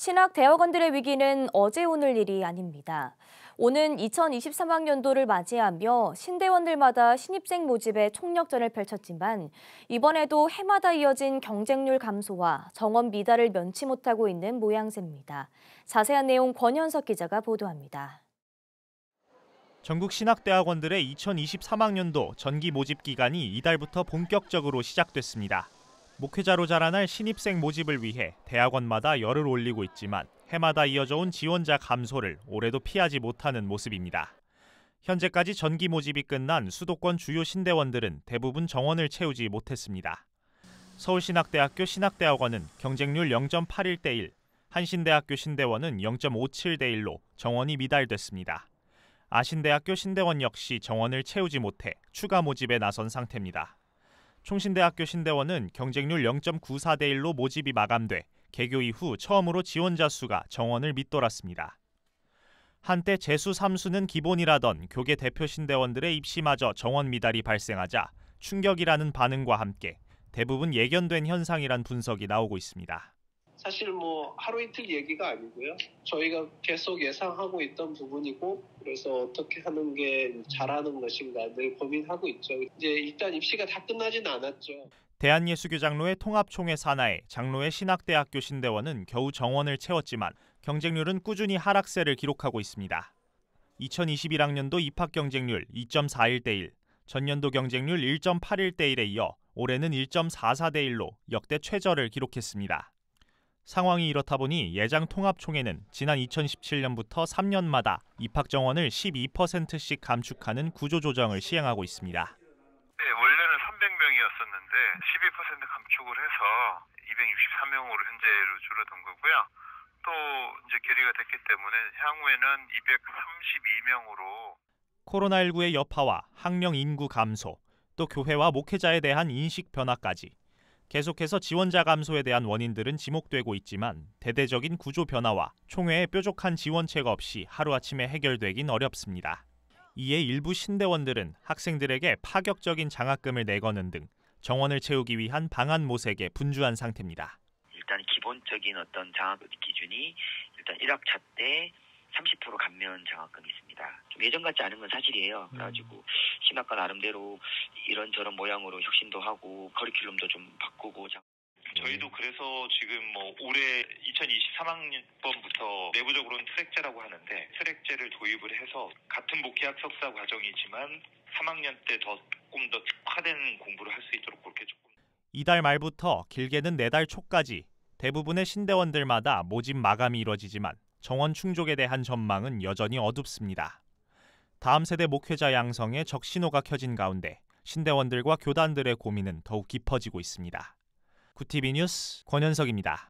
신학 대학원들의 위기는 어제 오늘 일이 아닙니다. 오는 2023학년도를 맞이하며 신대원들마다 신입생 모집에 총력전을 펼쳤지만 이번에도 해마다 이어진 경쟁률 감소와 정원 미달을 면치 못하고 있는 모양새입니다. 자세한 내용 권현석 기자가 보도합니다. 전국 신학대학원들의 2023학년도 전기 모집 기간이 이달부터 본격적으로 시작됐습니다. 목회자로 자라날 신입생 모집을 위해 대학원마다 열을 올리고 있지만 해마다 이어져 온 지원자 감소를 올해도 피하지 못하는 모습입니다. 현재까지 전기 모집이 끝난 수도권 주요 신대원들은 대부분 정원을 채우지 못했습니다. 서울신학대학교 신학대학원은 경쟁률 0.81대 1, 한신대학교 신대원은 0.57대 1로 정원이 미달됐습니다. 아신대학교 신대원 역시 정원을 채우지 못해 추가 모집에 나선 상태입니다. 총신대학교 신대원은 경쟁률 0.94대 1로 모집이 마감돼 개교 이후 처음으로 지원자 수가 정원을 밑돌았습니다. 한때 재수 3수는 기본이라던 교계 대표 신대원들의 입시마저 정원 미달이 발생하자 충격이라는 반응과 함께 대부분 예견된 현상이란 분석이 나오고 있습니다. 사실 뭐 하루 이틀 얘기가 아니고요. 저희가 계속 예상하고 있던 부분이고 그래서 어떻게 하는 게 잘하는 것인가 늘 고민하고 있죠. 이제 일단 입시가 다 끝나진 않았죠. 대한예수교장로의 통합총회 산하에 장로의 신학대학교 신대원은 겨우 정원을 채웠지만 경쟁률은 꾸준히 하락세를 기록하고 있습니다. 2021학년도 입학 경쟁률 2.41대 1, 전년도 경쟁률 1.81대 1에 이어 올해는 1.44대 1로 역대 최저를 기록했습니다. 상황이 이렇다 보니 예장 통합총회는 지난 2017년부터 3년마다 입학 정원을 12%씩 감축하는 구조 조정을 시행하고 있습니다. 네, 원래는 300명이었었는데 12% 감축을 해서 263명으로 현재로 줄어든 거고요. 또 이제 결의가 됐기 때문에 향후에는 232명으로 코로나19의 여파와 학령 인구 감소, 또 교회와 목회자에 대한 인식 변화까지 계속해서 지원자 감소에 대한 원인들은 지목되고 있지만 대대적인 구조 변화와 총회의 뾰족한 지원책 없이 하루아침에 해결되긴 어렵습니다. 이에 일부 신대원들은 학생들에게 파격적인 장학금을 내거는 등 정원을 채우기 위한 방안 모색에 분주한 상태입니다. 일단 기본적인 어떤 장학 기준이 일단 1학차 때30% 감면 장학금이 있습니다. 좀 예전 같지 않은 건 사실이에요. 음. 그래가지고 신학과 나름대로 이런저런 모양으로 혁신도 하고 커리큘럼도 좀 바꾸고 네. 저희도 그래서 지금 뭐 올해 2023학년부터 내부적으로는 트랙제라고 하는데 트랙제를 도입을 해서 같은 목회학 석사 과정이지만 3학년 때 더 조금 더 특화된 공부를 할 수 있도록 그렇게 조금 이달 말부터 길게는 내달 네 초까지 대부분의 신대원들마다 모집 마감이 이뤄지지만 정원 충족에 대한 전망은 여전히 어둡습니다. 다음 세대 목회자 양성에 적신호가 켜진 가운데 신대원들과 교단들의 고민은 더욱 깊어지고 있습니다. 구티비 뉴스 권현석입니다.